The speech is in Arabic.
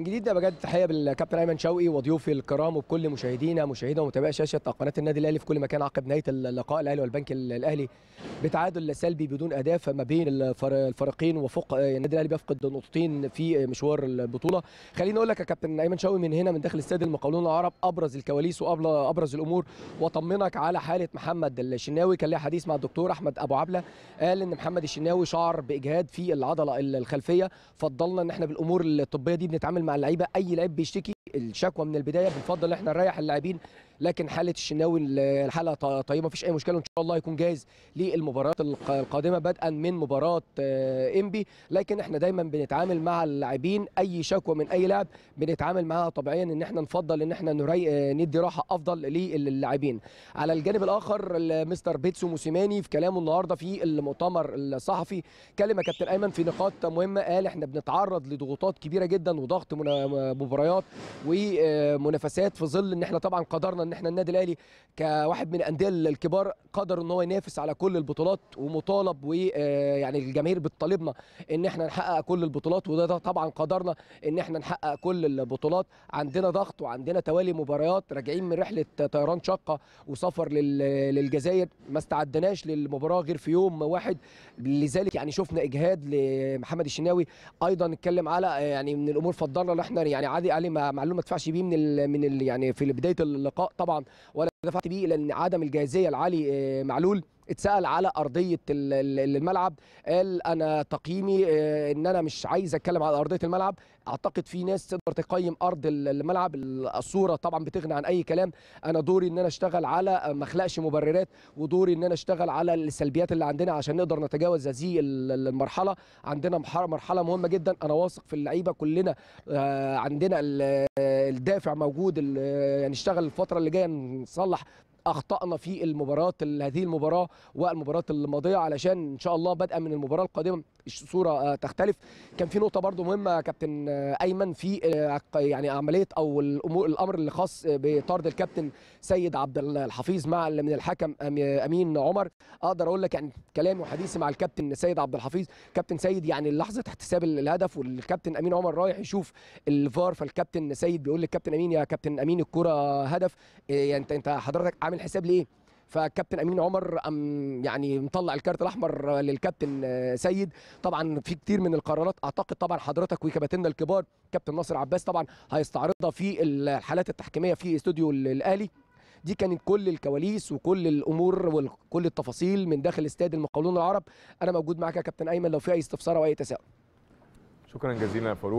من جديد ده بجد تحيه بالكابتن ايمن شوقي وضيوفي الكرام وبكل مشاهدينا مشاهده ومتابعي شاشه قناه النادي الاهلي في كل مكان عقب نهايه اللقاء الاهلي والبنك الاهلي بتعادل سلبي بدون اهداف ما بين الفريقين وفوق آه، يعني النادي الاهلي بيفقد نقطتين في آه، مشوار البطوله خليني اقول لك يا كابتن ايمن شوقي من هنا من داخل استاد المقاولون العرب ابرز الكواليس وابرز الامور واطمنك على حاله محمد الشناوي كان ليا حديث مع الدكتور احمد ابو عبله قال ان محمد الشناوي شعر باجهاد في العضله الخلفيه فضلنا ان احنا بالامور الطبيه دي بنتعامل مع اللعيبه اي لعيب بيشتكي الشكوى من البدايه بنفضل احنا نريح اللاعبين لكن حاله الشناوي الحاله طيبه مفيش اي مشكله وان شاء الله يكون جاهز للمباريات القادمه بدءا من مباراه آه، انبي لكن احنا دايما بنتعامل مع اللاعبين اي شكوى من اي لاعب بنتعامل معاها طبيعيا ان احنا نفضل ان احنا نري... آه، ندي راحه افضل للاعبين على الجانب الاخر مستر بيتسو موسيماني في كلامه النهارده في المؤتمر الصحفي كلمه كابتن ايمن في نقاط مهمه قال احنا بنتعرض لضغوطات كبيره جدا وضغط مباريات ومنافسات في ظل ان احنا طبعا قدرنا ان احنا النادي الاهلي كواحد من الانديه الكبار قدر ان هو ينافس على كل البطولات ومطالب ويعني آه، الجماهير بتطالبنا ان احنا نحقق كل البطولات وده طبعا قدرنا ان احنا نحقق كل البطولات عندنا ضغط وعندنا توالي مباريات راجعين من رحله طيران شقه وسفر للجزائر ما استعدناش للمباراه غير في يوم واحد لذلك يعني شفنا اجهاد لمحمد الشناوي ايضا اتكلم على آه، يعني من الامور فضلنا ان احنا يعني عادي علي ما معلومه ما تدفعش بيه من الـ من الـ يعني في بدايه اللقاء طبعا ولا دفعت بيه لان عدم الجاهزيه لعلي آه، معلول اتسال على ارضيه الملعب قال انا تقييمي آه، ان انا مش عايز اتكلم على ارضيه الملعب اعتقد في ناس تقدر تقيم ارض الملعب الصوره طبعا بتغني عن اي كلام انا دوري ان انا اشتغل على آه، ما اخلقش مبررات ودوري ان انا اشتغل على السلبيات اللي عندنا عشان نقدر نتجاوز هذه المرحله عندنا مرحله مهمه جدا انا واثق في اللعيبه كلنا عندنا الدافع موجود يعني نشتغل الفتره اللي جايه نصلح يصلح اخطانا في المباراه هذه المباراه والمباراه الماضيه علشان ان شاء الله بدءا من المباراه القادمه الصوره آه، تختلف كان في نقطه برضو مهمه يا كابتن آه، ايمن في آه، يعني عمليه او الامور الامر اللي خاص بطرد الكابتن سيد عبد الحفيظ مع من الحكم امين عمر اقدر اقول لك يعني كلامي وحديثي مع الكابتن سيد عبد الحفيظ كابتن سيد يعني لحظه احتساب الهدف والكابتن امين عمر رايح يشوف الفار فالكابتن سيد بيقول للكابتن امين يا كابتن امين الكره هدف إيه، يعني انت حضرتك عامل حساب ليه فكابتن امين عمر أم يعني مطلع الكارت الاحمر للكابتن آه، سيد طبعا في كتير من القرارات اعتقد طبعا حضرتك وكباتننا الكبار كابتن ناصر عباس طبعا هيستعرضها في الحالات التحكيميه في استوديو الاهلي دي كانت كل الكواليس وكل الامور وكل التفاصيل من داخل استاد المقاولون العرب انا موجود معاك يا كابتن ايمن لو في اي استفسار او اي تساؤل شكرا جزيلا يا فاروق